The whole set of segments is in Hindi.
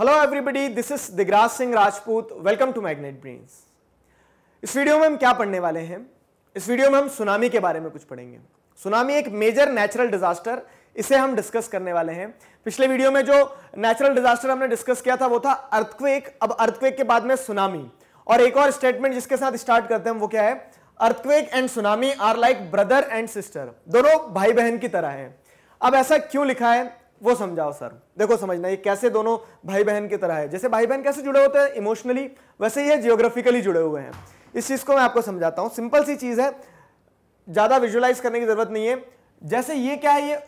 hello everybody this is Digraj Singh Rajput welcome to magnet brains इस वीडियो में हम क्या पढ़ने वाले हैं इस वीडियो में हम सुनामी के बारे में कुछ पढ़ेंगे सुनामी एक मेजर नेचुरल डिजास्टर इसे हम डिस्कस करने वाले हैं पिछले वीडियो में जो नेचुरल डिजास्टर हमने डिस्कस किया था वो था अर्थक्वेक अब अर्थक्वेक के बाद में सुनामी और एक और स्टेटमेंट जिसके साथ स्टार्ट करते हैं वो क्या है earthquake and tsunami are like brother and sister दोनों भाई बहन की तरह है अब ऐसा क्यों लिखा है वो समझाओ सर देखो समझना ये कैसे दोनों भाई बहन की तरह है जैसे भाई बहन कैसे जुड़े होते हैं इमोशनली वैसे ये जियोग्राफिकली जुड़े हुए हैं इस चीज़ को मैं आपको समझाता हूं सिंपल सी चीज़ है ज़्यादा विजुअलाइज करने की ज़रूरत नहीं है जैसे ये क्या है ये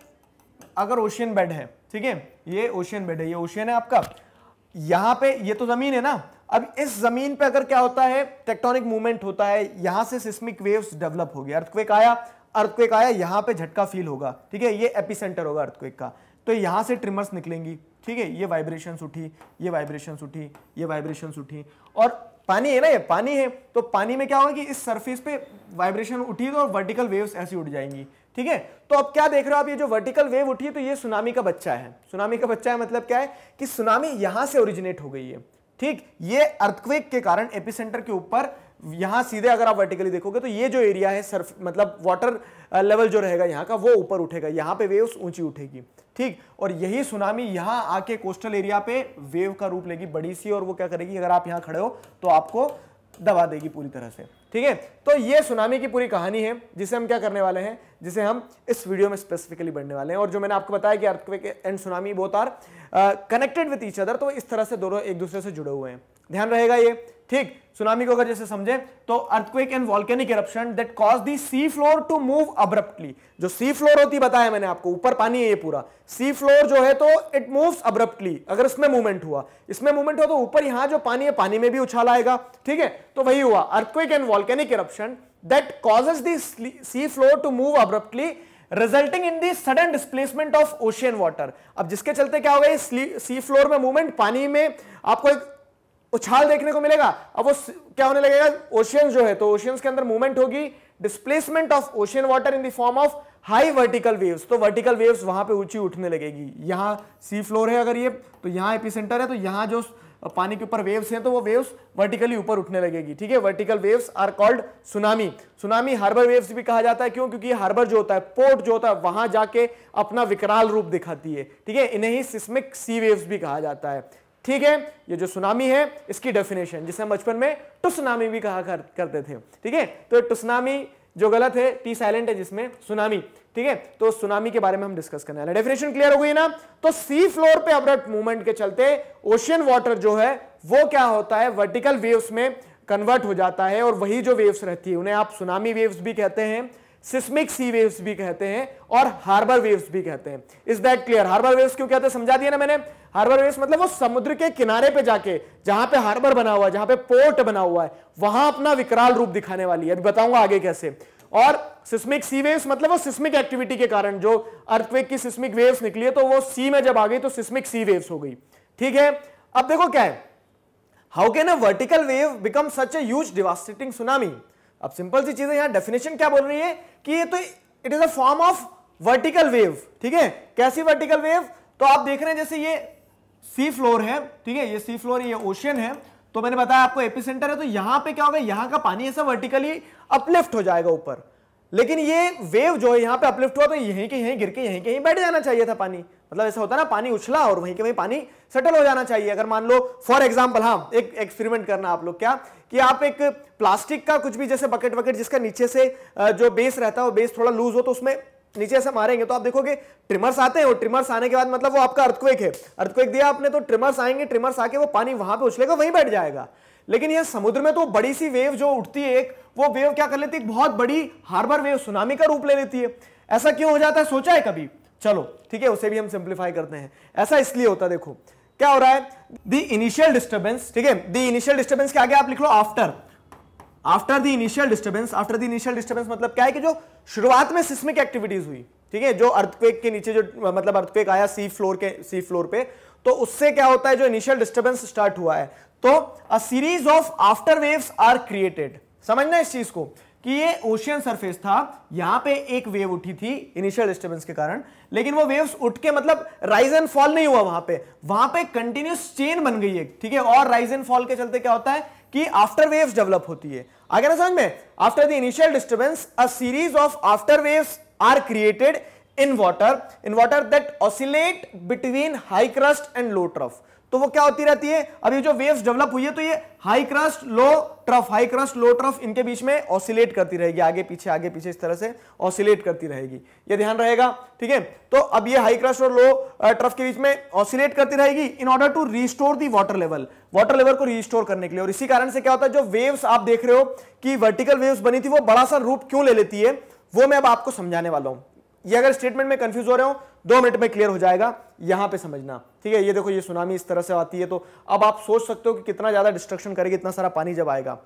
अगर ओशियन बेड है ठीक है ये ओशियन बेड है ये ओशियन है आपका यहां पे ये तो ज़मीन है ना अब इस ज़मीन पे अगर क्या होता है टेक्टोनिक मूवमेंट होता है यहां से सिस्मिक वेव्स डेवलप होगी अर्थक्वेक आया अर्थक्वेक आया यहां पे झटका फील होगा ठीक है ये एपिसेंटर होगा अर्थक्वेक का तो यहाँ से ट्रिमर्स निकलेंगी ठीक है ये वाइब्रेशन उठी ये वाइब्रेशन उठी ये वाइब्रेशन उठी और पानी है ना ये पानी है तो पानी में क्या होगा कि इस सरफेस पे वाइब्रेशन उठी तो वर्टिकल वेव्स ऐसी उठ जाएंगी ठीक है तो अब क्या देख रहे हो आप ये जो वर्टिकल वेव उठी है तो ये सुनामी का बच्चा है सुनामी का बच्चा है मतलब क्या है कि सुनामी यहां से ओरिजिनेट हो गई है ठीक ये अर्थक्वेक के कारण एपिसेंटर के ऊपर यहां सीधे अगर आप वर्टिकली देखोगे तो ये जो एरिया है सर्फ मतलब वाटर लेवल uh, जो रहेगा यहाँ का वो ऊपर उठेगा यहाँ पे वेव्स ऊंची उठेगी ठीक और यही सुनामी यहां आके कोस्टल एरिया पे वेव का रूप लेगी बड़ी सी और वो क्या करेगी अगर आप यहां खड़े हो तो आपको दबा देगी पूरी तरह से ठीक है तो ये सुनामी की पूरी कहानी है जिसे हम क्या करने वाले हैं जिसे हम इस वीडियो में स्पेसिफिकली बढ़ने वाले हैं और जो मैंने आपको बताया कि earthquake and tsunami both are are connected with each other तो इस तरह से दोनों एक दूसरे से जुड़े हुए हैं ध्यान रहेगा ये ठीक सुनामी को अगर जैसे समझे तो earthquake and volcanic eruption that cause the sea floor to move abruptly जो सी फ्लोर होती बताया मैंने आपको ऊपर पानी है ये पूरा सी फ्लोर जो है तो इट मूव्स अब्रप्टली अगर इसमें मूवमेंट हुआ इसमें मूवमेंट हुआ तो ऊपर यहां जो पानी है पानी में भी उछाल आएगा ठीक है तो वही हुआ earthquake and volcanic eruption that causes the sea floor to move abruptly resulting in the sudden displacement of ocean water अब जिसके चलते क्या होगा सी फ्लोर में मूवमेंट पानी में आपको एक उछाल देखने को मिलेगा अब वो क्या होने लगेगा ओशियंस जो है तो ओशियंस के अंदर मूवमेंट होगी displacement of ocean water in the form of high vertical waves तो वर्टिकल वेव्स वहां पे ऊंची उठने लगेगी यहाँ सी फ्लोर है अगर ये तो यहाँ एपिसेंटर है तो यहाँ जो पानी के ऊपर वेव्स हैं तो वो वेव्स वर्टिकली ऊपर उठने लगेगी ठीक है vertical waves are called tsunami tsunami harbour waves भी कहा जाता है क्यों क्योंकि हार्बर जो होता है पोर्ट जो होता है वहां जाके अपना विकराल रूप दिखाती है ठीक है इन्हें ही सिस्मिक सी वेव्स भी कहा जाता है ठीक है ये जो सुनामी है इसकी डेफिनेशन जिसे हम बचपन में टुसनामी भी कहा कर, करते थे ठीक है तो टुसनामी जो गलत है टी साइलेंट है जिसमें सुनामी ठीक है तो सुनामी के बारे में हम डिस्कस करने वाले डेफिनेशन क्लियर हो गई ना तो सी फ्लोर पे अब्रप्ट मूवमेंट के चलते ओशियन वाटर जो है वो क्या होता है वर्टिकल वेव्स में कन्वर्ट हो जाता है और वही जो वेव्स रहती है उन्हें आप सुनामी वेव्स भी कहते हैं सिस्मिक सी वेव्स भी कहते हैं और हार्बर वेव्स भी कहते हैं is that clear harbour waves क्यों कहते हैं समझा दिया ना मैंने हार्बर वेव्स मतलब वो समुद्र के किनारे पे जाके जहां पे हार्बर बना हुआ है जहां पे पोर्ट बना हुआ है वहां अपना विकराल रूप दिखाने वाली है अभी बताऊंगा आगे कैसे और सिस्मिक सी वेव्स मतलब वो सिस्मिक एक्टिविटी के कारण जो अर्थवेक की सिस्मिक वेव्स निकली है तो वो सी में जब आ गई तो सिस्मिक सी वेव्स हो गई ठीक है अब देखो क्या है how can a vertical wave become such a huge devastating tsunami अब सिंपल सी चीज है डेफिनेशन क्या बोल रही है कि ये तो it is a form of vertical wave ठीक है कैसी वर्टिकल वेव तो आप देख रहे हैं जैसे ये सी फ्लोर है ठीक है ये सी फ्लोर ये ओशियन है तो मैंने बताया आपको एपिसेंटर है तो यहां पे क्या होगा यहां का पानी ऐसा वर्टिकली अपलिफ्ट हो जाएगा ऊपर लेकिन ये वेव जो है यहाँ पे अपलिफ्ट हुआ तो यहीं के यहीं गिर के यहीं के यहीं बैठ जाना चाहिए था पानी मतलब ऐसा होता ना पानी उछला और वहीं के वहीं पानी सेटल हो जाना चाहिए अगर मान लो फॉर एग्जाम्पल हाँ एक एक्सपेरिमेंट करना आप लोग क्या कि आप एक प्लास्टिक का कुछ भी जैसे बकेट वकेट जिसका नीचे से जो बेस रहता है वो बेस थोड़ा लूज हो तो उसमें नीचे से मारेंगे तो आप देखोगे ट्रिमर्स आते हैं और ट्रिमर्स आने के बाद मतलब वो आपका अर्थक्वेक है अर्थक्वेक दिया आपने तो ट्रिमर्स आएंगे ट्रिमर्स आके वो पानी वहां पे उछलेगा वहीं बैठ जाएगा लेकिन यह समुद्र में तो बड़ी सी वेव जो उठती है एक वो वेव क्या कर लेती है बहुत बड़ी हार्बर वेव सुनामी का रूप ले लेती है ऐसा क्यों हो जाता है सोचा है कभी चलो ठीक है उसे भी हम सिंप्लीफाई करते हैं ऐसा इसलिए होता है देखो क्या हो रहा है द इनिशियल डिस्टर्बेंस ठीक है द इनिशियल डिस्टर्बेंस के आगे आप लिख लो after after the initial disturbance after the initial disturbance मतलब क्या है कि जो शुरुआत में सिस्मिक एक्टिविटीज हुई ठीक है जो अर्थक्वेक के नीचे जो मतलब अर्थक्वेक आया सी फ्लोर के सी फ्लोर पे तो उससे क्या होता है जो इनिशियल डिस्टर्बेंस स्टार्ट हुआ है तो a series of after waves are created समझना इस चीज को कि ये ओशियन सरफेस था यहां पे एक वेव उठी थी इनिशियल डिस्टरबेंस के कारण लेकिन वो वेव्स उठ के मतलब राइज एंड फॉल नहीं हुआ वहां पे वहां पे कंटिन्यूस चेन बन गई है ठीक है और राइज एंड फॉल के चलते क्या होता है कि आफ्टर वेव्स डेवलप होती है आगे ना समझ में after the initial disturbance a series of after waves are created in water in water that oscillate between high crust and low trough तो वो क्या होती रहती है अब ये जो वेव्स डेवलप हुई है तो ये high crust low trough high crust low trough इनके बीच में ऑसिलेट करती रहेगी आगे पीछे आगे पीछे इस तरह से ऑसिलेट करती रहेगी ये ध्यान रहेगा ठीक है तो अब ये हाई क्रस्ट और लो ट्रफ के बीच में ऑसिलेट करती रहेगी in order to restore the water level water level को रिस्टोर करने के लिए और इसी कारण से क्या होता है जो वेव्स आप देख रहे हो कि वर्टिकल वेव्स बनी थी वो बड़ा सा रूप क्यों ले लेती है वो मैं अब आपको समझाने वाला हूं ये अगर स्टेटमेंट में कंफ्यूज हो रहे हो दो मिनट में क्लियर हो जाएगा यहां पे समझना ठीक है ये देखो ये सुनामी इस तरह से आती है तो अब आप सोच सकते हो कि कितना ज़्यादा डिस्ट्रक्शन करेगी इतना सारा पानी जब आएगा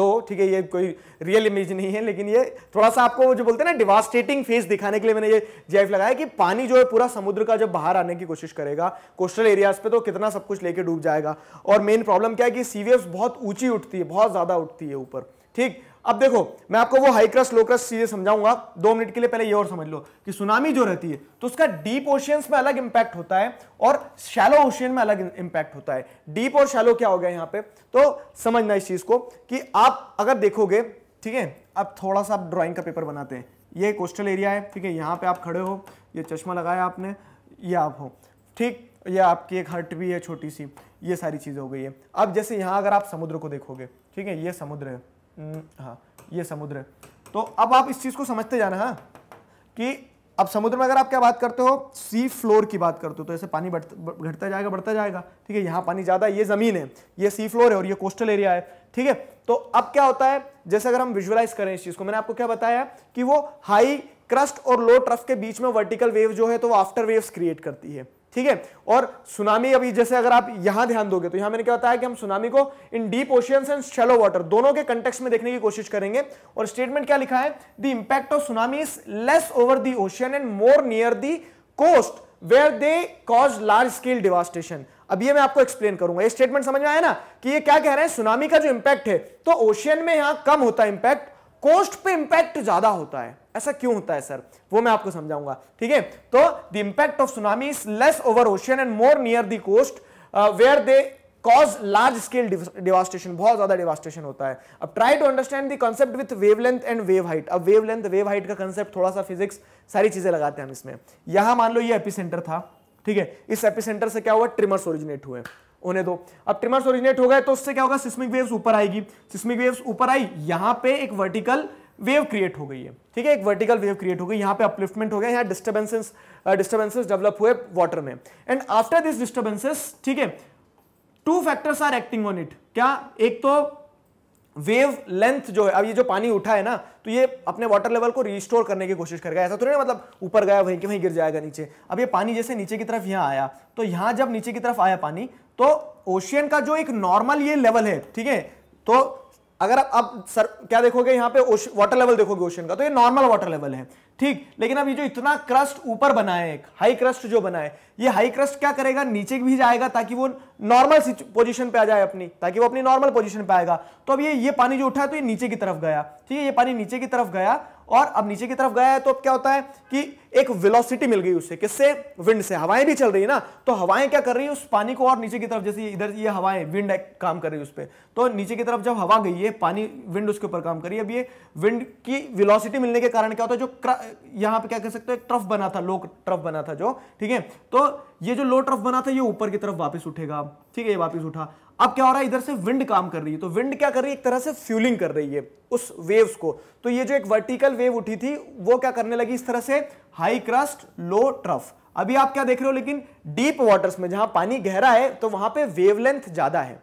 दो ठीक है ये कोई रियल इमेज नहीं है लेकिन ये थोड़ा सा आपको जो बोलते हैं ना डिवास्टेटिंग फेस दिखाने के लिए मैंने ये जेफ लगाया कि पानी जो है पूरा समुद्र का जब बाहर आने की कोशिश करेगा कोस्टल एरियाज पे तो कितना सब कुछ लेके डूब जाएगा और मेन प्रॉब्लम क्या है कि सीवियस बहुत ऊंची उठती है बहुत ज़्यादा उठती है ऊपर ठीक अब देखो मैं आपको वो हाई क्रस्ट लो क्रस्ट चीजें समझाऊंगा दो मिनट के लिए पहले ये और समझ लो कि सुनामी जो रहती है तो उसका डीप ओशियंस में अलग इंपैक्ट होता है और शैलो ओशियन में अलग इंपैक्ट होता है डीप और शैलो क्या हो गया यहाँ पे तो समझना इस चीज को कि आप अगर देखोगे ठीक है अब थोड़ा सा आप ड्रॉइंग का पेपर बनाते हैं ये कोस्टल एरिया है ठीक है यहाँ पे आप खड़े हो ये चश्मा लगाया आपने ये आप हो ठीक ये आपकी एक हट भी है छोटी सी ये सारी चीज़ें हो गई है अब जैसे यहाँ अगर आप समुद्र को देखोगे ठीक है ये समुद्र है हम्म, हाँ ये समुद्र तो अब आप इस चीज़ को समझते जाना हाँ कि अब समुद्र में अगर आप क्या बात करते हो सी फ्लोर की बात करते हो तो ऐसे पानी घटता जाएगा बढ़ता जाएगा ठीक है यहाँ पानी ज़्यादा ये ज़मीन है ये सी फ्लोर है और ये कोस्टल एरिया है ठीक है तो अब क्या होता है जैसे अगर हम विजुअलाइज करें इस चीज़ को मैंने आपको क्या बताया कि वो हाई क्रस्ट और लो ट्रफ के बीच में वर्टिकल वेव जो है तो वो आफ्टर वेव्स क्रिएट करती है ठीक है और सुनामी अभी जैसे अगर आप यहां ध्यान दोगे तो यहां मैंने क्या बताया कि हम सुनामी को in deep ocean and shallow water दोनों के कंटेक्स में देखने की कोशिश करेंगे और स्टेटमेंट क्या लिखा है the impact of tsunami is less over the ocean and more near the coast where they cause large scale devastation अब ये मैं आपको एक्सप्लेन करूंगा ये स्टेटमेंट समझ में आया ना कि ये क्या कह रहे हैं सुनामी का जो इंपैक्ट है तो ओशियन में यहां कम होता है इंपैक्ट कोस्ट पे इंपैक्ट ज्यादा होता है ऐसा क्यों होता है सर वो मैं आपको समझाऊंगा ठीक है तो the impact of tsunami is less over ocean and more near the coast where they cause large scale devastation बहुत ज्यादा डिवास्टेशन होता है अब try to understand the concept with wavelength and wave height अब वेवलेंथ वेव हाइट का कंसेप्ट थोड़ा सा फिजिक्स सारी चीजें लगाते हैं हम इसमें यहां मान लो ये एपिसेंटर था ठीक है इस एपिसेंटर से क्या हुआ ट्रिमर्स ओरिजिनेट हुए होने दो अब ट्रिमर्स ओरिजिनेट हो गए तो उससे क्या होगा सिस्मिक वेव्स ऊपर आएगी सिस्मिक वेव्स ऊपर आई यहां पे एक वर्टिकल वेव क्रिएट हो गई है ठीक है एक वर्टिकल वेव क्रिएट हो गई यहाँ पे अपलिफ्टमेंट हो गया यहाँ डिस्टर्बेंसेस डिस्टर्बेंसेस डेवलप हुए वाटर में एंड आफ्टर दिस डिस्टर्बेंसेस ठीक है two factors are acting on it क्या एक तो वेव लेंथ जो है अब ये जो पानी उठा है ना तो ये अपने वाटर लेवल को रिस्टोर करने की कोशिश करेगा ऐसा तो नहीं मतलब ऊपर गया वहीं के वहीं गिर जाएगा नीचे अब ये पानी जैसे नीचे की तरफ यहाँ आया तो यहाँ जब नीचे की तरफ आया पानी तो ओशियन का जो एक नॉर्मल ये लेवल है ठीक है तो अगर आप अब सर क्या देखोगे यहाँ पे वाटर लेवल देखोगे ओशन का तो ये नॉर्मल वाटर लेवल है ठीक लेकिन अब ये जो इतना क्रस्ट ऊपर बना है एक हाई क्रस्ट जो बना है ये हाई क्रस्ट क्या करेगा नीचे भी जाएगा ताकि वो नॉर्मल पोजीशन पे आ जाए अपनी ताकि वो अपनी नॉर्मल पोजीशन पे आएगा तो अब ये ये पानी जो उठा है तो ये नीचे की तरफ गया ठीक है ये पानी नीचे की तरफ गया और अब नीचे की तरफ गया है तो अब क्या होता है कि एक वेलोसिटी मिल गई उसे किससे विंड से हवाएं भी चल रही है ना तो हवाएं क्या कर रही है उस पानी को और नीचे की तरफ जैसे इधर ये हवाएं विंड काम कर रही है उस पर तो नीचे की तरफ जब हवा गई है पानी विंड उसके ऊपर काम कर रही है अब ये विंड की वेलोसिटी मिलने के कारण क्या होता है जो क्र... यहां पे क्या कह सकते हो एक ट्रफ बना था लो ट्रफ बना था जो ठीक है तो ये जो लो ट्रफ बना था ये ऊपर की तरफ वापिस उठेगा ठीक है ये वापिस उठा अब क्या हो रहा है इधर से विंड काम कर रही है तो विंड क्या कर रही है एक तरह से फ्यूलिंग कर रही है उस वेव्स को तो ये जो एक वर्टिकल वेव उठी थी वो क्या करने लगी इस तरह से हाई क्रस्ट लो ट्रफ अभी आप क्या देख रहे हो लेकिन डीप वाटर्स में जहां पानी गहरा है तो वहां पे वेवलेंथ ज्यादा है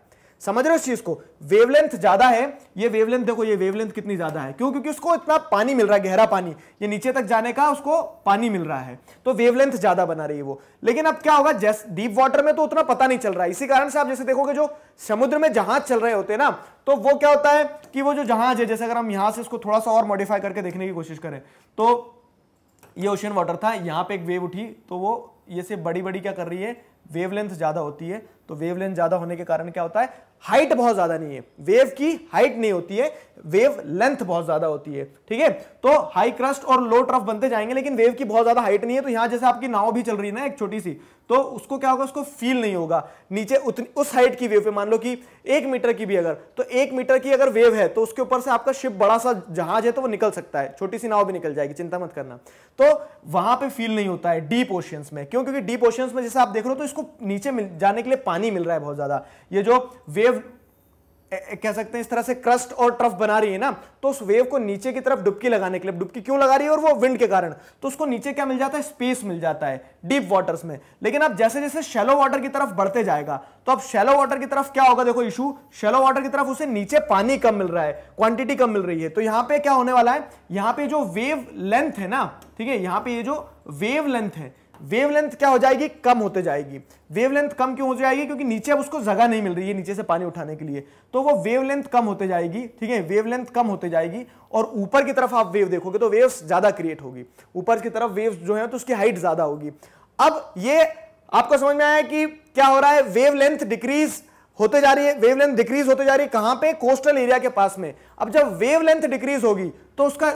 समझ रहे हो इस चीज को वेवलेंथ ज्यादा है ये वेवलेंथ देखो ये वेवलेंथ कितनी ज्यादा है क्यों क्योंकि उसको इतना पानी मिल रहा है गहरा पानी ये नीचे तक जाने का उसको पानी मिल रहा है तो वेवलेंथ ज्यादा बना रही है वो लेकिन अब क्या होगा जैस डीप वाटर में तो उतना पता नहीं चल रहा है इसी कारण से आप जैसे देखोगे जो समुद्र में जहाज चल रहे होते हैं ना तो वो क्या होता है कि वो जो जहाज है जैसे अगर हम यहां से इसको थोड़ा सा और मॉडिफाई करके देखने की कोशिश करें तो ये ओशन वाटर था यहाँ पे एक वेव उठी तो वो ये से बड़ी बड़ी क्या कर रही है वेवलेंथ ज़्यादा होती है तो वेवलेंथ ज्यादा होने के कारण क्या होता है हाइट बहुत ज्यादा नहीं है वेव की हाइट नहीं होती है वेव लेंथ बहुत ज्यादा होती है ठीक है तो हाई क्रस्ट और लो ट्रफ बनते जाएंगे लेकिन वेव की बहुत ज्यादा हाइट नहीं है तो यहां जैसे आपकी नाव भी चल रही है ना एक छोटी सी तो उसको क्या होगा उसको फील नहीं होगा नीचे उतनी उस हाइट की वेव पे मान लो कि एक मीटर की भी अगर तो एक मीटर की अगर वेव है तो उसके ऊपर से आपका शिप बड़ा सा जहाज है तो वो निकल सकता है छोटी सी नाव भी निकल जाएगी चिंता मत करना तो वहां पे फील नहीं होता है डीप ओशियंस में क्यों क्योंकि डीप ओशियंस में जैसे आप देख रहे हो तो इसको नीचे जाने के लिए पानी मिल रहा है बहुत ज़्यादा ये जो वेव कह सकते हैं इस तरह से क्रस्ट और ट्रफ बना रही है ना तो उस वेव को नीचे की तरफ डुबकी लगाने के लिए डुबकी क्यों लगा रही है और वो विंड के कारण तो उसको नीचे क्या मिल जाता है स्पेस मिल जाता है डीप वाटर्स में लेकिन अब जैसे जैसे शेलो वाटर की तरफ बढ़ते जाएगा तो अब शेलो वाटर की तरफ क्या होगा देखो इशू शेलो वाटर की तरफ उसे नीचे पानी कम मिल रहा है क्वांटिटी कम मिल रही है तो यहां पर क्या होने वाला है यहां पर जो वेव लेंथ है ना ठीक है यहां पर जो वेव लेंथ है वेवलेंथ क्या हो जाएगी कम होते जाएगी वेवलेंथ कम क्यों हो जाएगी क्योंकि नीचे अब उसको जगह नहीं मिल रही है नीचे से पानी उठाने के लिए तो वो वेवलेंथ कम होते जाएगी ठीक है वेवलेंथ कम होते जाएगी और ऊपर की तरफ आप वेव देखोगे तो वेव्स ज्यादा क्रिएट होगी ऊपर की तरफ वेव्स जो है तो उसकी हाइट ज्यादा होगी अब ये आपको समझ में आया कि क्या हो रहा है वेवलेंथ डिक्रीज होते जा रही है वेवलेंथ डिक्रीज होते जा रही है कहां पे कोस्टल एरिया के पास में अब जब वेवलेंथ डिक्रीज होगी तो उसका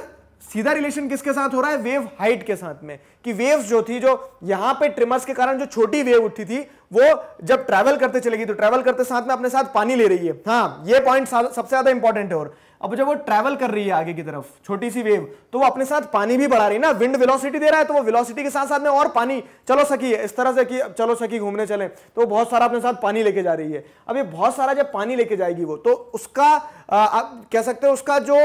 सीधा रिलेशन किसके साथ हो रहा है वेव हाइट के साथ में कि वेव्स जो थी जो यहां पे ट्रिमर्स के कारण जो छोटी वेव उठी थी वो जब ट्रैवल करते चलेगी तो ट्रैवल करते साथ में अपने साथ पानी ले रही है हाँ ये पॉइंट सबसे ज्यादा इंपॉर्टेंट है और अब जब वो ट्रैवल कर रही है आगे की तरफ छोटी सी वेव तो वो अपने साथ पानी भी बढ़ा रही है ना विंड वेलोसिटी दे रहा है तो वो वेलोसिटी के साथ साथ में और पानी चलो सकी है इस तरह से कि चलो सकी घूमने चले तो वो बहुत सारा अपने साथ पानी लेके जा रही है अब ये बहुत सारा जब पानी लेके जाएगी वो तो उसका आप कह सकते हो उसका जो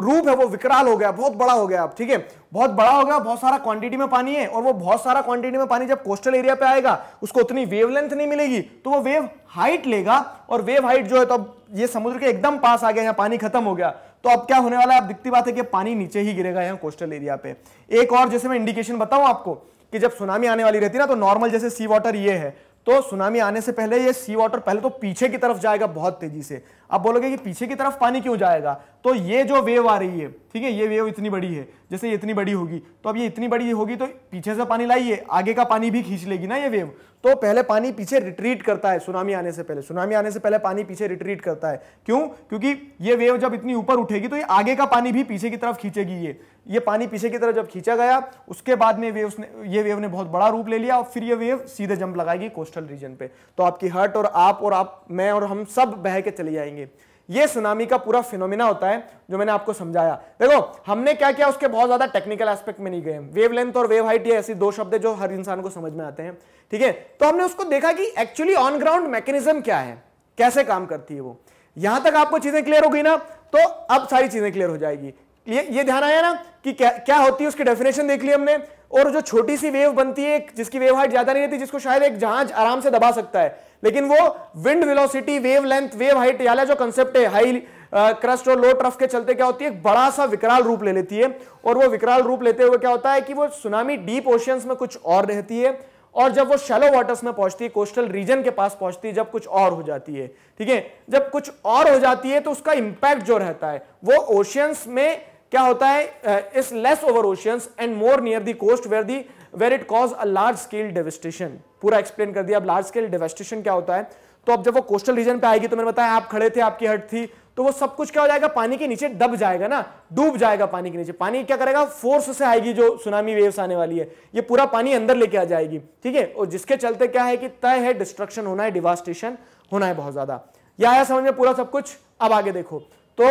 रूप है वो विकराल हो गया बहुत बड़ा हो गया अब ठीक है बहुत बड़ा हो गया बहुत सारा क्वांटिटी में पानी है और वो बहुत सारा क्वांटिटी में पानी जब कोस्टल एरिया पे आएगा उसको उतनी वेवलेंथ नहीं मिलेगी तो वो वेव हाइट लेगा और वेव हाइट जो है तो ये समुद्र के एकदम पास आ गया यहाँ पानी खत्म हो गया तो अब क्या होने वाला है आप दिखती बात है कि पानी नीचे ही गिरेगा यहाँ कोस्टल एरिया पे एक और जैसे मैं इंडिकेशन बताऊं आपको कि जब सुनामी आने वाली रहती है ना तो नॉर्मल जैसे सी वाटर ये है तो सुनामी आने से पहले ये सी वाटर पहले तो पीछे की तरफ जाएगा बहुत तेजी से आप बोलोगे कि पीछे की तरफ पानी क्यों जाएगा तो ये जो वेव आ रही है ठीक है ये वेव इतनी बड़ी है जैसे ये इतनी बड़ी होगी तो अब ये इतनी बड़ी होगी तो पीछे से पानी लाइए आगे का पानी भी खींच लेगी ना ये वेव तो पहले पानी पीछे रिट्रीट करता है सुनामी आने से पहले सुनामी आने से पहले पानी पीछे रिट्रीट करता है क्यों क्योंकि ये वेव जब इतनी ऊपर उठेगी तो ये आगे का पानी भी पीछे की तरफ खींचेगी ये ये पानी पीछे की तरफ जब खींचा गया उसके बाद में वेव ने ये वेव ने बहुत बड़ा रूप ले लिया और फिर ये वेव सीधे जंप लगाएगी कोस्टल रीजन पे तो आपकी हर्ट और आप और आप मैं और हम सब बह के चले जाएंगे ये सुनामी का पूरा फिनोमिना होता है जो मैंने आपको समझाया देखो हमने क्या किया उसके बहुत ज्यादा टेक्निकल एस्पेक्ट में नहीं गए वेव लेंथ और वेव हाइट ये ऐसी दो शब्द जो हर इंसान को समझ में आते हैं ठीक है तो हमने उसको देखा कि एक्चुअली ऑन ग्राउंड मैकेनिज्म क्या है कैसे काम करती है वो यहां तक आपको चीजें क्लियर हो गई ना तो अब सारी चीजें क्लियर हो जाएगी ये ये ध्यान आया ना कि क्या क्या होती है उसकी डेफिनेशन देख ली हमने और जो छोटी सी वेव बनती है जिसकी वेव हाइट ज्यादा नहीं रहती जिसको शायद एक जहाज आराम से दबा सकता है लेकिन वो wind velocity wavelength wave height वाला जो कंसेप्ट है हाई क्रस्ट uh, और लो ट्रफ के चलते क्या होती है एक बड़ा सा विकराल रूप ले लेती है और वो विकराल रूप लेते हुए क्या होता है कि वो सुनामी डीप ओशियंस में कुछ और रहती है और जब वो शैलो वाटर्स में पहुंचती है कोस्टल रीजन के पास पहुंचती है जब कुछ और हो जाती है ठीक है जब कुछ और हो जाती है तो उसका इंपैक्ट जो रहता है वो ओशियंस में क्या होता है is less over oceans and more near the coast where the where it cause a large scale devastation पूरा एक्सप्लेन कर दिया अब लार्ज स्केल डेवेस्टेशन क्या होता है तो अब जब वो कोस्टल रीजन पे आएगी तो मैंने बताया आप खड़े थे आपकी हट थी तो वो सब कुछ क्या हो जाएगा पानी के नीचे दब जाएगा ना डूब जाएगा पानी के नीचे पानी क्या करेगा फोर्स से आएगी जो सुनामी वेव्स आने वाली है ये पूरा पानी अंदर लेके आ जाएगी ठीक है और जिसके चलते क्या है कि तय है डिस्ट्रक्शन होना है डिवास्टेशन होना है बहुत ज्यादा यह आया समझ में पूरा सब कुछ अब आगे देखो तो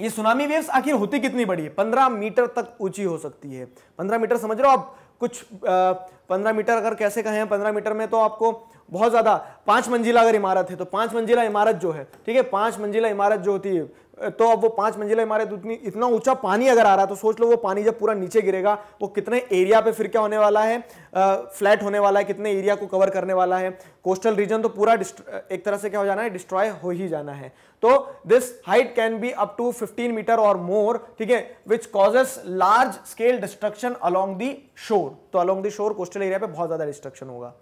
ये सुनामी वेव्स आखिर होती कितनी बड़ी है पंद्रह मीटर तक ऊंची हो सकती है पंद्रह मीटर समझ रहे हो आप कुछ पंद्रह मीटर अगर कैसे कहें पंद्रह मीटर में तो आपको बहुत ज़्यादा पाँच मंजिला अगर इमारत है तो पाँच मंजिला इमारत जो है ठीक है पाँच मंजिला इमारत जो होती है तो अब वो पांच मंजिला इमारत उतनी इतना ऊंचा पानी अगर आ रहा है तो सोच लो वो पानी जब पूरा नीचे गिरेगा वो कितने एरिया पे फिर क्या होने वाला है आ, फ्लैट होने वाला है कितने एरिया को कवर करने वाला है कोस्टल रीजन तो पूरा एक तरह से क्या हो जाना है डिस्ट्रॉय हो ही जाना है तो this height can be up to 15 metre और मोर ठीक है which causes large scale destruction along the shore तो अलोंग दी शोर कोस्टल एरिया पे बहुत ज्यादा डिस्ट्रक्शन होगा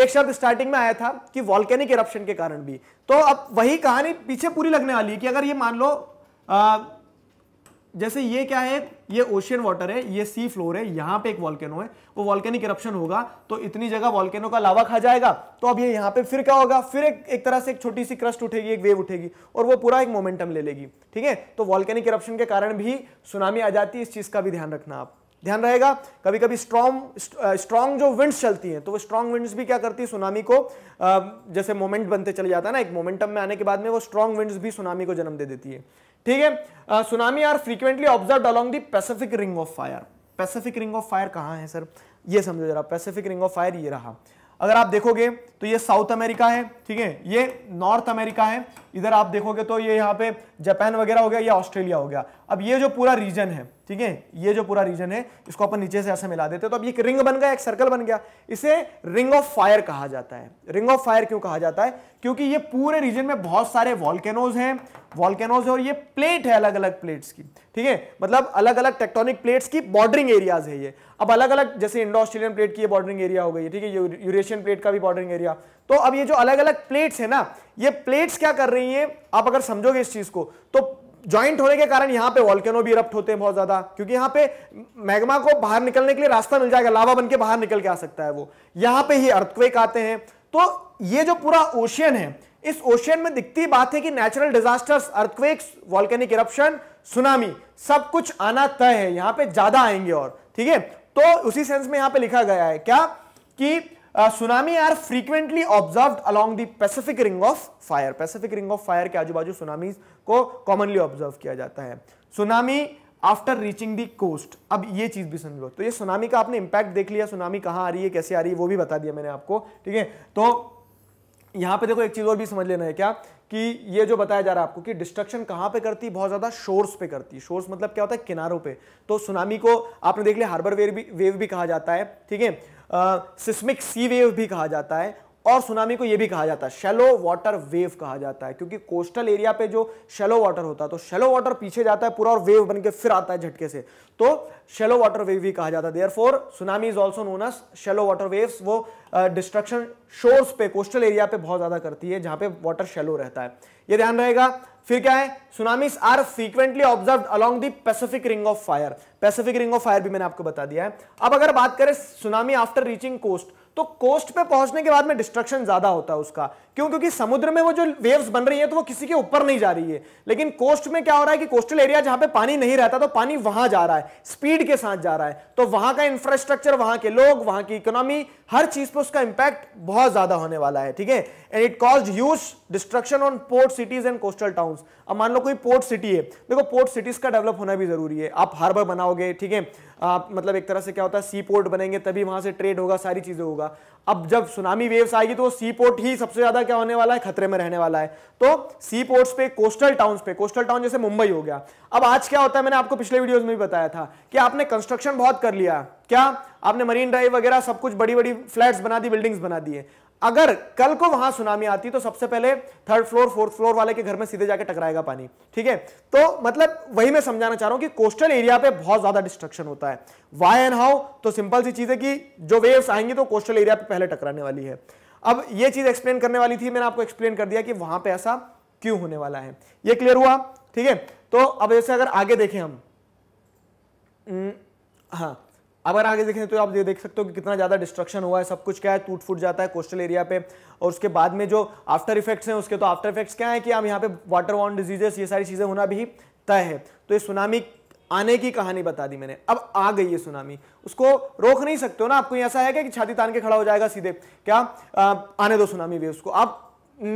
एक शब्द स्टार्टिंग में आया था कि वॉल्केनिक इरप्शन के कारण भी तो अब वही कहानी पीछे पूरी लगने वाली है कि अगर ये मान लो आ, जैसे ये क्या है ये ओशियन वाटर है ये सी फ्लोर है यहां पे एक वॉल्केनो है वो वॉल्केनिक इरप्शन होगा तो इतनी जगह वॉल्केनो का लावा खा जाएगा तो अब ये यहां पे फिर क्या होगा फिर एक एक तरह से एक छोटी सी क्रस्ट उठेगी एक वेव उठेगी और वो पूरा एक मोमेंटम ले लेगी ठीक है तो वॉल्केनिक इरप्शन के कारण भी सुनामी आ जाती है इस चीज का भी ध्यान रखना आप ध्यान रहेगा कभी कभी स्ट्रॉन्ग स्ट्रॉन्ग जो विंड्स चलती हैं तो वो स्ट्रॉन्ग विंड्स भी क्या करती है सुनामी को जैसे मोमेंट बनते चले जाता है ना एक मोमेंटम में आने के बाद में वो स्ट्रॉन्ग विंड्स भी सुनामी को जन्म दे देती है ठीक है tsunami are frequently observe along the Pacific ring of fire Pacific ring of fire कहाँ है सर ये समझो जरा पैसिफिक रिंग ऑफ फायर ये रहा अगर आप देखोगे तो ये साउथ अमेरिका है ठीक है ये नॉर्थ अमेरिका है इधर आप देखोगे तो ये यहाँ पे जापान वगैरह हो गया या ऑस्ट्रेलिया हो गया अब ये जो पूरा रीजन है ठीक है ये जो पूरा रीजन है इसको अपन नीचे से ऐसे मिला देते तो अब ये एक रिंग बन गया एक सर्कल बन गया इसे रिंग ऑफ फायर कहा जाता है रिंग ऑफ फायर क्यों कहा जाता है क्योंकि ये पूरे रीजन में बहुत सारे वॉल्केनोज हैं वॉल्केनोज है और ये प्लेट है अलग अलग प्लेट्स की ठीक है मतलब अलग अलग टेक्टोनिक प्लेट्स की बॉर्डरिंग एरियाज है ये अब अलग अलग जैसे इंडो ऑस्ट्रेलियन प्लेट की बॉर्डरिंग एरिया हो गई ठीक है यूरेशियन प्लेट का भी बॉर्डरिंग एरिया तो अब ये जो अलग अलग प्लेट्स है ना ये प्लेट्स क्या कर रही है आप अगर समझोगे इस चीज को तो ज्वाइंट होने के कारण यहां पे वॉल्केनो भी इरप्ट होते हैं बहुत ज्यादा क्योंकि यहां पे मैग्मा को बाहर निकलने के लिए रास्ता मिल जाएगा लावा बन के बाहर निकल के आ सकता है वो यहां पे ही अर्थक्वेक आते हैं तो ये जो पूरा ओशियन है इस ओशियन में दिखती बात है कि natural disasters earthquakes volcanic eruption tsunami सब कुछ आना तय है यहां पर ज्यादा आएंगे और ठीक है तो उसी सेंस में यहां पे लिखा गया है क्या कि tsunami are frequently observe along the Pacific ring of fire Pacific ring of fire के आजू बाजू सुनामी को कॉमनली ऑब्जर्व किया जाता है tsunami after reaching the coast अब ये चीज भी समझ लो तो ये सुनामी का आपने इंपैक्ट देख लिया सुनामी कहां आ रही है कैसे आ रही है वो भी बता दिया मैंने आपको ठीक है तो यहां पे देखो एक चीज और भी समझ लेना है क्या कि ये जो बताया जा रहा है आपको कि डिस्ट्रक्शन कहां पे करती है बहुत ज़्यादा शोर्स पे करती है शोर्स मतलब क्या होता है किनारों पे तो सुनामी को आपने देख लिया हार्बर वेव भी वेव भी कहा जाता है ठीक है सिस्मिक सी वेव भी कहा जाता है और सुनामी को यह भी कहा जाता है शेलो वाटर वेव कहा जाता है क्योंकि कोस्टल एरिया पे जो शेलो वाटर होता है तो शेलो वाटर पीछे जाता है पूरा और वेव बनकर फिर आता है झटके से तो शेलो वाटर वेव भी कहा जाता है there tsunami is also known as shallow water waves वो डिस्ट्रक्शन uh, शोर्स पे कोस्टल एरिया पे बहुत ज्यादा करती है जहां पे वाटर शेलो रहता है ये ध्यान रहेगा फिर क्या है tsunamis are frequently observe along the Pacific ring of fire Pacific ring of fire भी मैंने आपको बता दिया है अब अगर बात करें सुनामी आफ्टर रीचिंग कोस्ट तो कोस्ट पे पहुंचने के बाद में डिस्ट्रक्शन ज्यादा होता है उसका क्यों क्योंकि समुद्र में वो जो वेव्स बन रही है तो वो किसी के ऊपर नहीं जा रही है लेकिन कोस्ट में क्या हो रहा है कि कोस्टल एरिया जहां पे पानी नहीं रहता तो पानी वहां जा रहा है स्पीड के साथ जा रहा है तो वहां का इंफ्रास्ट्रक्चर वहां के लोग वहां की इकोनॉमी हर चीज पर उसका इंपैक्ट बहुत ज्यादा होने वाला है ठीक है and it causes destruction on port cities and coastal town अब मान लो कोई पोर्ट सिटी है देखो पोर्ट सिटीज का डेवलप होना भी जरूरी है आप हार्बर बनाओगे ठीक है आप मतलब एक तरह से क्या होता है सी पोर्ट बनेंगे तभी वहां से ट्रेड होगा सारी चीज़ें होगा अब जब सुनामी वेव्स आएगी तो सी पोर्ट ही सबसे ज़्यादा क्या होने वाला है खतरे में रहने वाला है तो सी पोर्ट्स पे कोस्टल टाउन्स पे कोस्टल टाउन जैसे मुंबई हो गया अब आज क्या होता है मैंने आपको पिछले वीडियोज में भी बताया था कि आपने कंस्ट्रक्शन बहुत कर लिया क्या आपने मरीन ड्राइव वगैरह सब कुछ बड़ी बड़ी फ्लैट्स बना दी बिल्डिंग्स बना दिए अगर कल को वहां सुनामी आती तो सबसे पहले थर्ड फ्लोर फोर्थ फ्लोर वाले के घर में सीधे जाके टकराएगा पानी ठीक है तो मतलब वही मैं समझाना चाह रहा हूं कि कोस्टल एरिया पे बहुत ज्यादा डिस्ट्रक्शन होता है वाई एंड हाउ तो सिंपल सी चीज है कि जो वेव्स आएंगी तो कोस्टल एरिया पे पहले टकराने वाली है अब यह चीज एक्सप्लेन करने वाली थी मैंने आपको एक्सप्लेन कर दिया कि वहां पर ऐसा क्यों होने वाला है यह क्लियर हुआ ठीक है तो अब जैसे अगर आगे देखें हम हम्म, हाँ अगर आगे देखें तो आप ये देख सकते हो कि कितना ज़्यादा डिस्ट्रक्शन हुआ है सब कुछ क्या है टूट फूट जाता है कोस्टल एरिया पे और उसके बाद में जो आफ्टर इफेक्ट्स हैं उसके तो आफ्टर इफेक्ट्स क्या है कि हम यहाँ पे वाटर वॉन डिजीजेस ये सारी चीज़ें होना भी तय है तो ये सुनामी आने की कहानी बता दी मैंने अब आ गई है सुनामी उसको रोक नहीं सकते हो ना आपको ऐसा है कि छाती तान के खड़ा हो जाएगा सीधे क्या आने दो सुनामी भी उसको आप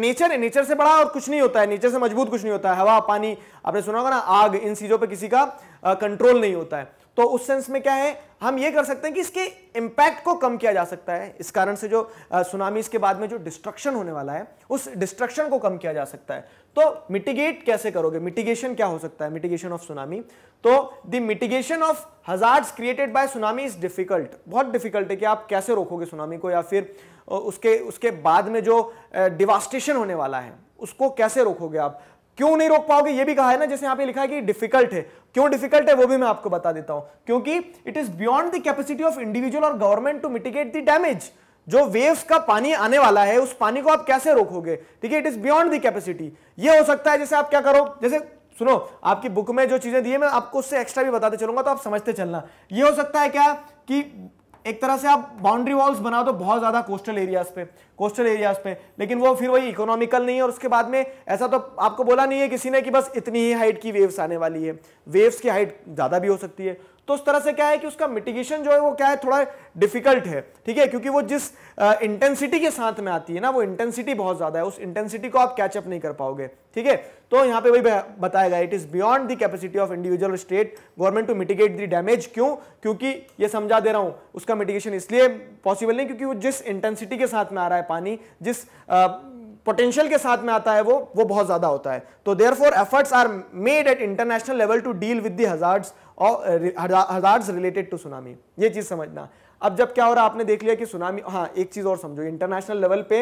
नेचर है नेचर से बड़ा और कुछ नहीं होता है नेचर से मजबूत कुछ नहीं होता है हवा पानी आपने सुना होगा ना आग इन चीज़ों पर किसी का कंट्रोल नहीं होता है तो उस सेंस में क्या है हम ये कर सकते हैं कि इसके इंपैक्ट को कम किया जा सकता है इस कारण से जो सुनामी इसके बाद में जो डिस्ट्रक्शन होने वाला है उस डिस्ट्रक्शन को कम किया जा सकता है तो मिटिगेट कैसे करोगे मिटिगेशन क्या हो सकता है मिटिगेशन ऑफ सुनामी तो the mitigation of hazards created by tsunami is difficult बहुत डिफिकल्ट है कि आप कैसे रोकोगे सुनामी को या फिर उसके उसके बाद में जो डिवास्टेशन होने वाला है उसको कैसे रोकोगे आप क्यों नहीं रोक पाओगे ये भी कहा है ना जैसे यहां पे लिखा है कि डिफिकल्ट है क्यों डिफिकल्ट है वो भी मैं आपको बता देता हूं क्योंकि it is beyond the capacity of individual और government to mitigate the damage जो वेव्स का पानी आने वाला है उस पानी को आप कैसे रोकोगे ठीक है it is beyond the capacity ये हो सकता है जैसे आप क्या करो जैसे सुनो आपकी बुक में जो चीजें दी है मैं आपको उससे एक्स्ट्रा भी बताते चलूंगा तो आप समझते चलना ये हो सकता है क्या कि एक तरह से आप बाउंड्री वॉल्स बना दो बहुत ज़्यादा कोस्टल एरियाज पे कोस्टल एरियाज पे लेकिन वो फिर वही इकोनॉमिकल नहीं है और उसके बाद में ऐसा तो आपको बोला नहीं है किसी ने कि बस इतनी ही हाइट की वेव्स आने वाली है वेव्स की हाइट ज़्यादा भी हो सकती है तो उस तरह से क्या है कि उसका मिटिगेशन जो है वो क्या है थोड़ा डिफिकल्ट है ठीक है क्योंकि वो जिस इंटेंसिटी के साथ में आती है ना वो इंटेंसिटी बहुत ज्यादा है उस इंटेंसिटी को आप कैचअप नहीं कर पाओगे ठीक है तो यहां पे वही बताया गया it is beyond the capacity of individual state government to mitigate the damage क्यों क्योंकि ये समझा दे रहा हूं उसका मिटिगेशन इसलिए पॉसिबल नहीं क्योंकि वो जिस इंटेंसिटी के साथ में आ रहा है पानी जिस पोटेंशियल के साथ में आता है वो वो बहुत ज्यादा होता है तो therefore efforts are made at international level to deal with the hazards और रिलेटेड टू सुनामी ये चीज़ समझना अब जब क्या हो रहा है आपने देख लिया कि सुनामी हाँ एक चीज़ और समझो इंटरनेशनल लेवल पे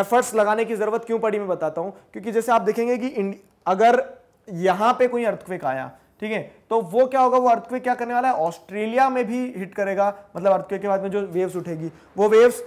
एफर्ट्स लगाने की ज़रूरत क्यों पड़ी मैं बताता हूं क्योंकि जैसे आप देखेंगे कि अगर यहां पे कोई अर्थक्वेक आया ठीक है तो वो क्या होगा वो अर्थक्वेक क्या करने वाला है ऑस्ट्रेलिया में भी हिट करेगा मतलब अर्थक्वेक के बाद में जो वेव्स उठेगी वो वेव्स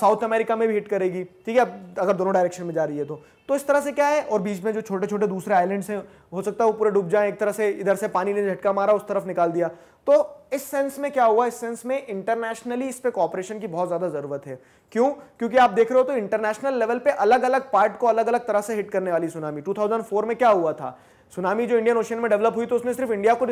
साउथ अमेरिका में भी हिट करेगी ठीक है अगर दोनों डायरेक्शन में जा रही है तो तो इस तरह से क्या है और बीच में जो छोटे छोटे दूसरे आइलैंड्स हैं हो सकता है वो पूरे डूब जाए एक तरह से इधर से पानी ने झटका मारा उस तरफ निकाल दिया तो इस सेंस में क्या हुआ इस सेंस में इंटरनेशनली इस पर कॉपरेशन की बहुत ज्यादा जरूरत है क्यों क्योंकि आप देख रहे हो तो इंटरनेशनल लेवल पे अलग अलग पार्ट को अलग अलग तरह से हिट करने वाली सुनामी 2004 में क्या हुआ था सुनामी जो इंडियन ओशन में डेवलप हुई तो उसने सिर्फ इंडिया को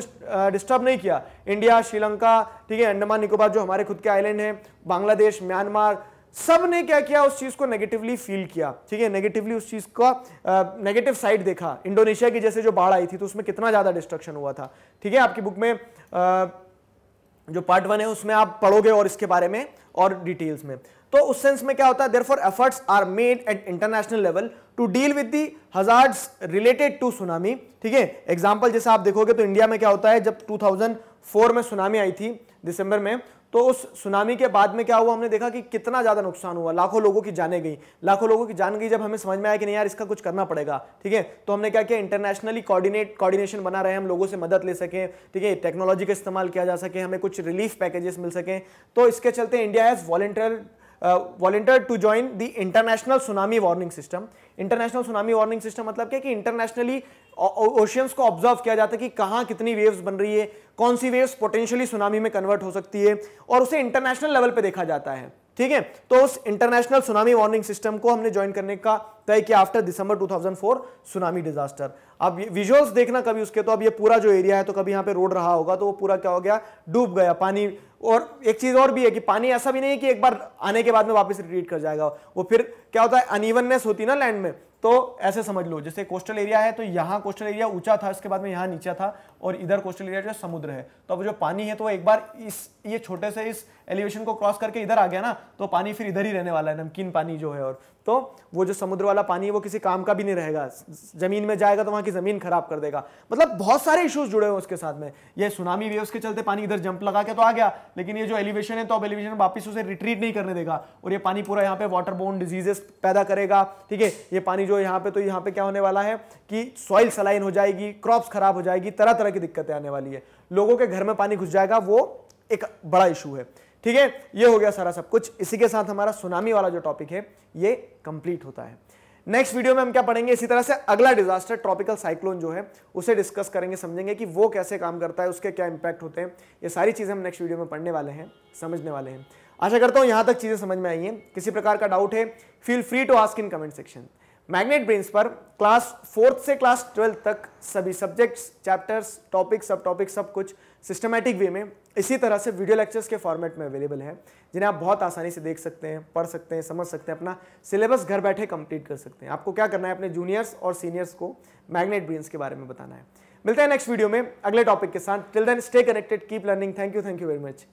डिस्टर्ब नहीं किया इंडिया श्रीलंका ठीक है अंडमान निकोबार जो हमारे खुद के आइलैंड हैं बांग्लादेश म्यांमार सब ने क्या किया उस चीज़ को नेगेटिवली फील किया ठीक है नेगेटिवली उस चीज़ का नेगेटिव साइड देखा इंडोनेशिया की जैसे जो बाढ़ आई थी तो उसमें कितना ज़्यादा डिस्ट्रक्शन हुआ था ठीक है आपकी बुक में आ, जो पार्ट वन है उसमें आप पढ़ोगे और इसके बारे में और डिटेल्स में तो उस सेंस में क्या होता है for efforts are made at international level to deal with the hazard related to tsunami ठीक है एग्जाम्पल जैसे आप देखोगे तो इंडिया में क्या होता है जब 2004 में सुनामी आई थी दिसंबर में तो उस सुनामी के बाद में क्या हुआ हमने देखा कि कितना ज़्यादा नुकसान हुआ लाखों लोगों की जाने गई लाखों लोगों की जान गई जब हमें समझ में आया कि नहीं यार इसका कुछ करना पड़ेगा ठीक है तो हमने क्या किया इंटरनेशनली कोऑर्डिनेट कोऑर्डिनेशन बना रहे हम लोगों से मदद ले सके ठीक है टेक्नोलॉजी का इस्तेमाल किया जा सके हमें कुछ रिलीफ पैकेजेस मिल सके तो इसके चलते India as volunteer volunteer to join the international tsunami warning system international tsunami warning system मतलब क्या कि इंटरनेशनली ओशियंस को ऑब्जर्व किया जाता है कि कहाँ कितनी वेव्स बन रही है कौन सी वेव्स पोटेंशियली सुनामी में कन्वर्ट हो सकती है और उसे इंटरनेशनल लेवल पर देखा जाता है ठीक है तो उस इंटरनेशनल सुनामी वार्निंग सिस्टम को हमने ज्वाइन करने का तय किया आफ्टर दिसंबर 2004 सुनामी डिजास्टर अब विजुअल्स देखना कभी उसके तो अब ये पूरा जो एरिया है तो कभी यहाँ पे रोड रहा होगा तो वो पूरा क्या हो गया डूब गया पानी और एक चीज़ और भी है कि पानी ऐसा भी नहीं है कि एक बार आने के बाद में वापस रिट्रीट कर जाएगा वो फिर क्या होता है अनइवननेस होती है ना लैंड में तो ऐसे समझ लो जैसे कोस्टल एरिया है तो यहाँ कोस्टल एरिया ऊंचा था उसके बाद में यहाँ नीचा था और इधर कोस्टल एरिया जो समुद्र है तो अब जो पानी है तो एक बार इस ये छोटे से इस एलिवेशन को क्रॉस करके इधर आ गया ना तो पानी फिर इधर ही रहने वाला है नमकीन पानी जो है और तो वो जो समुद्र वाला पानी है वो किसी काम का भी नहीं रहेगा जमीन में जाएगा तो वहाँ की ज़मीन खराब कर देगा मतलब बहुत सारे इशूज जुड़े हुए उसके साथ में ये सुनामी वेव्स के चलते पानी इधर जंप लगा के तो आ गया लेकिन ये जो एलिवेशन है तो अब एलिवेशन वापस उसे रिट्रीट नहीं करने देगा और ये पानी पूरा यहाँ पे वाटर बोन डिजीजेस पैदा करेगा ठीक है ये पानी जो यहाँ पे तो यहाँ पे क्या होने वाला है कि सॉइल सलाइन हो जाएगी क्रॉप्स खराब हो जाएगी तरह तरह तरह की दिक्कतें आने वाली है लोगों के घर में पानी घुस जाएगा वो एक बड़ा इशू है ठीक है ये हो गया सारा सब कुछ इसी के साथ हमारा सुनामी वाला जो टॉपिक है ये कंप्लीट होता है नेक्स्ट वीडियो में हम क्या पढ़ेंगे इसी तरह से अगला डिजास्टर ट्रॉपिकल साइक्लोन जो है उसे डिस्कस करेंगे समझेंगे कि वो कैसे काम करता है उसके क्या इंपैक्ट होते हैं ये सारी चीज़ें हम नेक्स्ट वीडियो में पढ़ने वाले हैं समझने वाले हैं आशा करता हूँ यहाँ तक चीज़ें समझ में आई हैं किसी प्रकार का डाउट है feel free to ask in comment section Magnet Brains पर क्लास फोर्थ से क्लास ट्वेल्थ तक सभी subjects chapters topic subtopic सब कुछ सिस्टमैटिक वे में इसी तरह से वीडियो लेक्चर्स के फॉर्मेट में अवेलेबल है जिन्हें आप बहुत आसानी से देख सकते हैं पढ़ सकते हैं समझ सकते हैं अपना सिलेबस घर बैठे कंप्लीट कर सकते हैं आपको क्या करना है अपने जूनियर्स और सीनियर्स को मैग्नेट ब्रेन्स के बारे में बताना है मिलते हैं नेक्स्ट वीडियो में अगले टॉपिक के साथ till then stay connected keep learning thank you thank you very much